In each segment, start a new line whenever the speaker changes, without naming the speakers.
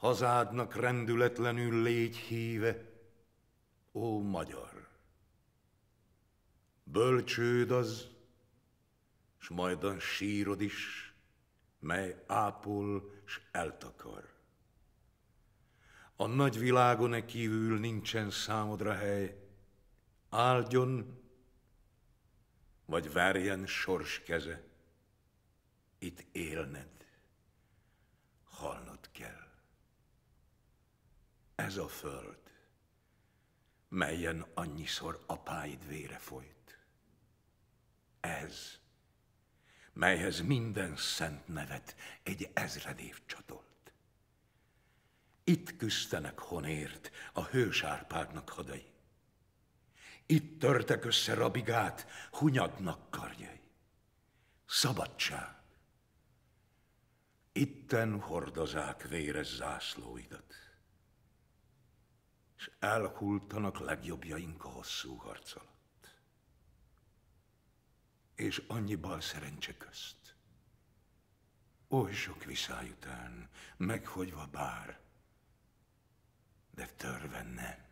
hazádnak rendületlenül légy híve, ó magyar. Bölcsőd az, s a sírod is, mely ápol s eltakar. A nagy világon e kívül nincsen számodra hely, áldjon, vagy verjen sors keze, itt élned. ez a föld, melyen annyiszor apáid vére folyt. Ez, melyhez minden szent nevet egy ezred év csatolt. Itt küzdenek honért a hős Árpádnak hadai. Itt törtek össze rabigát, hunyadnak karjai. Szabadság. Itten hordozák véres zászlóidat és elhultanak legjobbjaink a hosszú harc alatt. És annyi bal szerencse közt. Oly sok viszály után, meghogyva bár, de törve nem.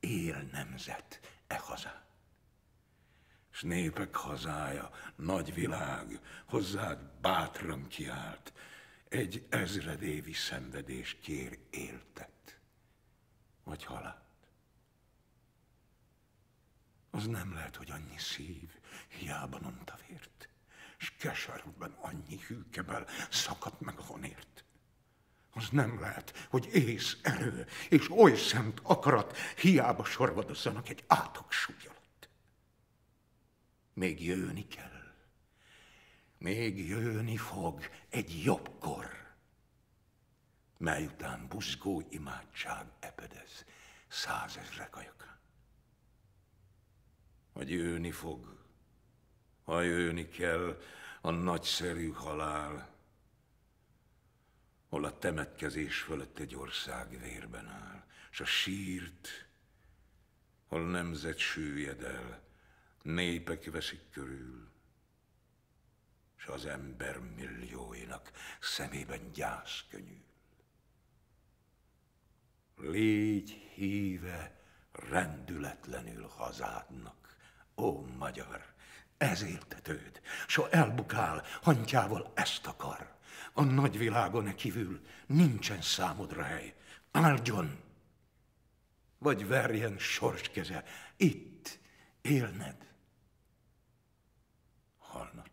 Él nemzet, e hazá s népek hazája, nagy világ, hozzád bátran kiált, egy ezredévi szenvedés kér éltet vagy halált. Az nem lehet, hogy annyi szív hiába mondta vért, és keserben annyi hűkebel szakadt meg a honért. Az nem lehet, hogy ész erő és oly szent akarat hiába sorvadozzanak egy átok súly alatt. Még jönni kell, még jönni fog egy jobb kor mely után buzgó imádság epedez százezre kajakán. Hogy jönni fog, ha jönni kell a nagyszerű halál, hol a temetkezés fölött egy ország vérben áll, s a sírt, hol nemzet süllyed el, népek veszik körül, s az ember millióinak szemében gyász Légy híve rendületlenül hazádnak. Ó, magyar, ez s so elbukál, hantjával ezt akar. A nagyvilágon e kívül nincsen számodra hely. Áldjon! Vagy verjen sors keze, itt élned. Halna.